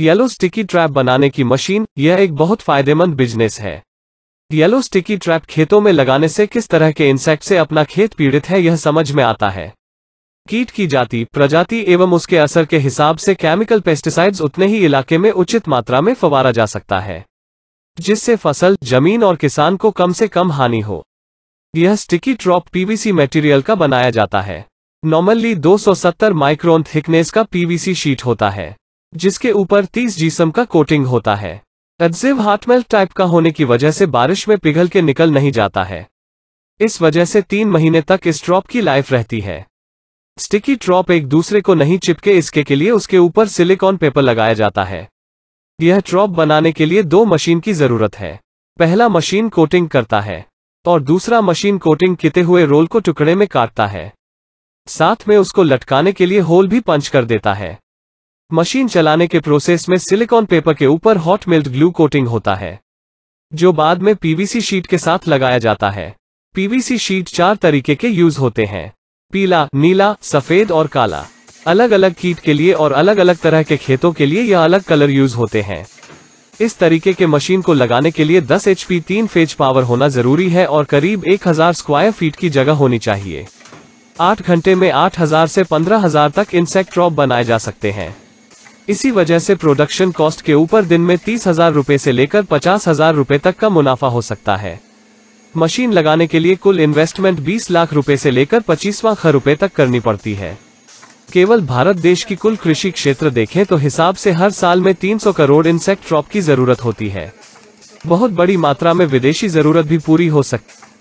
yellow sticky trap बनाने की machine यह एक बहुत फायदेमंद बिजनेस है येलो स्टिकी ट्रैप खेतों में लगाने से किस तरह के इंसेक्ट से अपना खेत पीड़ित है यह समझ में आता है कीट की जाति प्रजाति एवं उसके असर के हिसाब से केमिकल पेस्टिसाइड्स उतने ही इलाके में उचित मात्रा में फवारा जा सकता है जिससे फसल जमीन और किसान को कम से कम हानि हो यह स्टिकी ट्रॉप पीवीसी मटेरियल का बनाया जाता है नॉर्मली 270 माइक्रोन थिकनेस का पीवीसी शीट होता है जिसके ऊपर 30 जीसम का कोटिंग होता है एडजिव हार्टमेल्ट टाइप का होने की वजह से बारिश में पिघल के निकल नहीं जाता है इस वजह से तीन महीने तक इस ड्रॉप की लाइफ रहती है स्टिकी ड्रॉप एक दूसरे को नहीं चिपके इसके के लिए उसके ऊपर सिलिकॉन पेपर लगाया जाता है यह ड्रॉप बनाने के लिए दो मशीन की जरूरत है पहला मशीन कोटिंग करता है और दूसरा मशीन कोटिंग किते हुए रोल को टुकड़े में काटता है साथ में उसको लटकाने के लिए होल भी पंच कर देता है मशीन चलाने के प्रोसेस में सिलिकॉन पेपर के ऊपर हॉट मिल्ड ग्लू कोटिंग होता है जो बाद में पीवीसी शीट के साथ लगाया जाता है पीवीसी शीट चार तरीके के यूज होते हैं पीला नीला सफेद और काला अलग अलग कीट के लिए और अलग अलग तरह के खेतों के लिए यह अलग कलर यूज होते हैं इस तरीके के मशीन को लगाने के लिए 10 एच पी तीन फेज पावर होना जरूरी है और करीब 1000 स्क्वायर फीट की जगह होनी चाहिए आठ घंटे में 8000 से 15000 तक इंसेक्ट ड्रॉप बनाए जा सकते हैं इसी वजह से प्रोडक्शन कॉस्ट के ऊपर दिन में तीस हजार रूपए ऐसी लेकर पचास हजार रूपए तक का मुनाफा हो सकता है मशीन लगाने के लिए कुल इन्वेस्टमेंट 20 लाख रुपए से लेकर पच्चीसवा खर रुपए तक करनी पड़ती है केवल भारत देश की कुल कृषि क्षेत्र देखें तो हिसाब से हर साल में 300 करोड़ इंसेक्ट ट्रॉप की जरूरत होती है बहुत बड़ी मात्रा में विदेशी जरूरत भी पूरी हो सकती